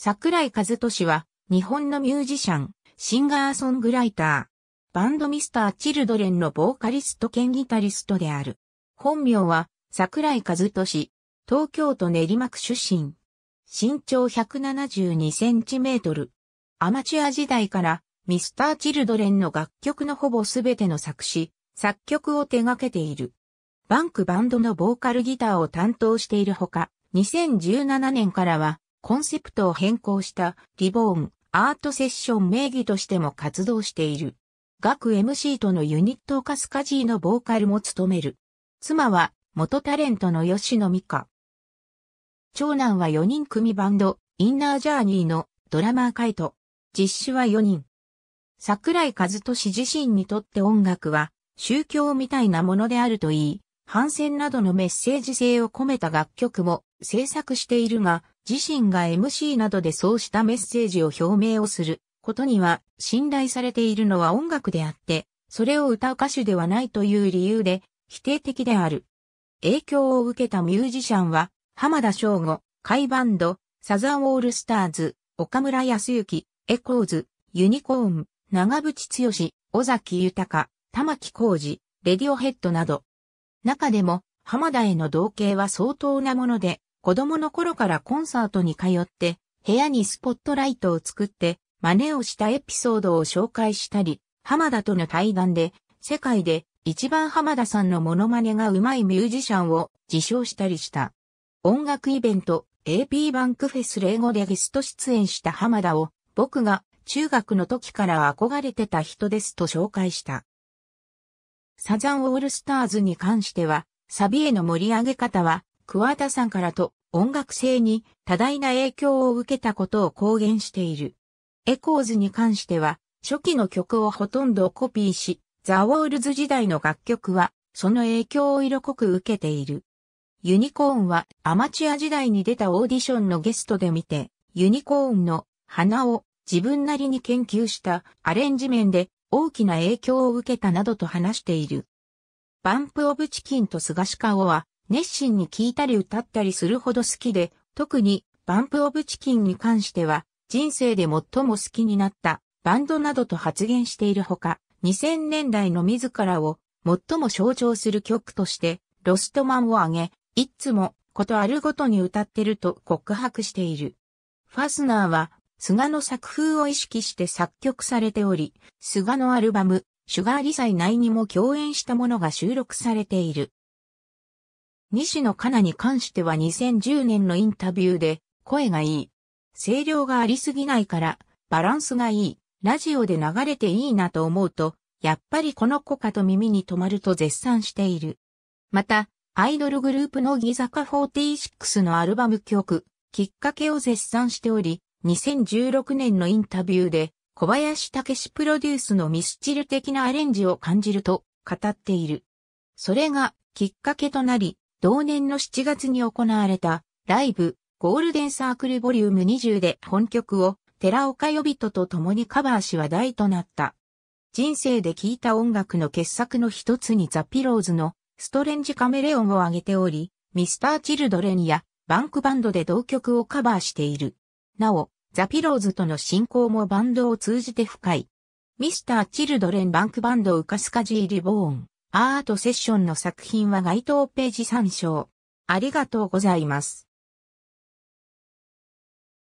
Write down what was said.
桜井和俊は、日本のミュージシャン、シンガーソングライター、バンドミスター・チルドレンのボーカリスト兼ギタリストである。本名は、桜井和俊、東京都練馬区出身。身長172センチメートル。アマチュア時代から、ミスター・チルドレンの楽曲のほぼすべての作詞、作曲を手掛けている。バンクバンドのボーカルギターを担当しているほか、2017年からは、コンセプトを変更したリボーンアートセッション名義としても活動している。学 MC とのユニットカスカジーのボーカルも務める。妻は元タレントの吉野美香。長男は4人組バンド、インナージャーニーのドラマーカイト。実施は4人。桜井和俊自身にとって音楽は宗教みたいなものであるといい、反戦などのメッセージ性を込めた楽曲も制作しているが、自身が MC などでそうしたメッセージを表明をすることには信頼されているのは音楽であって、それを歌う歌手ではないという理由で否定的である。影響を受けたミュージシャンは、浜田省吾、海バンド、サザンオールスターズ、岡村康之、エコーズ、ユニコーン、長渕剛、尾崎豊、玉木浩二、レディオヘッドなど。中でも、浜田への同型は相当なもので、子供の頃からコンサートに通って、部屋にスポットライトを作って、真似をしたエピソードを紹介したり、浜田との対談で、世界で一番浜田さんのモノマネがうまいミュージシャンを自称したりした。音楽イベント AP バンクフェス英語でゲスト出演した浜田を僕が中学の時から憧れてた人ですと紹介した。サザンオールスターズに関してはサビへの盛り上げ方は桑田さんからと音楽性に多大な影響を受けたことを公言している。エコーズに関しては、初期の曲をほとんどコピーし、ザ・ウォールズ時代の楽曲は、その影響を色濃く受けている。ユニコーンはアマチュア時代に出たオーディションのゲストで見て、ユニコーンの花を自分なりに研究したアレンジ面で大きな影響を受けたなどと話している。バンプオブチキンとスガシカオは熱心に聴いたり歌ったりするほど好きで、特にバンプオブチキンに関しては、人生で最も好きになったバンドなどと発言しているほか、2000年代の自らを最も象徴する曲として、ロストマンを挙げ、いつもことあるごとに歌ってると告白している。ファスナーは、菅の作風を意識して作曲されており、菅のアルバム、シュガーリサイ内にも共演したものが収録されている。西野カナに関しては2010年のインタビューで、声がいい。声量がありすぎないから、バランスがいい。ラジオで流れていいなと思うと、やっぱりこの子かと耳に留まると絶賛している。また、アイドルグループのギザカ46のアルバム曲、きっかけを絶賛しており、2016年のインタビューで、小林武史プロデュースのミスチル的なアレンジを感じると語っている。それがきっかけとなり、同年の7月に行われたライブゴールデンサークルボリューム20で本曲を寺岡呼人と共にカバーし話題となった。人生で聴いた音楽の傑作の一つにザ・ピローズのストレンジカメレオンを挙げており、ミスター・チルドレンやバンクバンドで同曲をカバーしている。なお、ザ・ピローズとの親交もバンドを通じて深い。ミスター・チルドレン・バンクバンド・ウカスカジー・リボーン。アートセッションの作品は該当ページ参照。ありがとうございます。